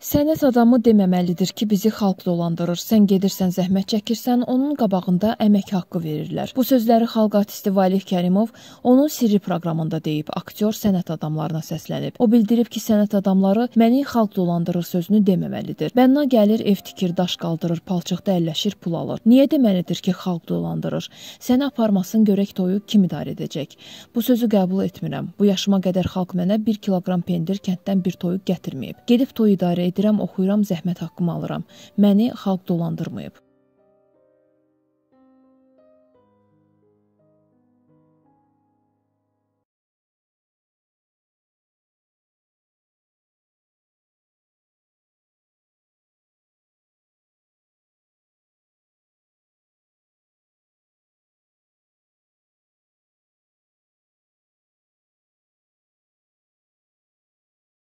Sənət adamı deməməlidir ki, bizi xalq dolandırır. Sən gedirsən, zəhmət çəkirsən, onun qabağında əmək haqqı verirlər. Bu sözləri xalq artisti Valeh Kərimov onun sirri proqramında deyib. Aktyor sənət adamlarına səslənib. O bildirib ki, sənət adamları məni xalq dolandırır sözünü deməməlidir. Bənna gəlir, ev tikir, daş qaldırır, palçıqda əlləşir, pul alır. Niyə deməlidir ki, xalq dolandırır? Səni aparmasın görək toyu kim idarə edəcək? Bu sözü qəbul etmirəm. Bu yaşıma qədər xalq mənə 1 kiloqram pendir kənddən bir toyuq gətirməyib. Gedib toy idarə edirəm, oxuyuram, zəhmət haqqımı alıram. Məni xalq dolandırmayıb.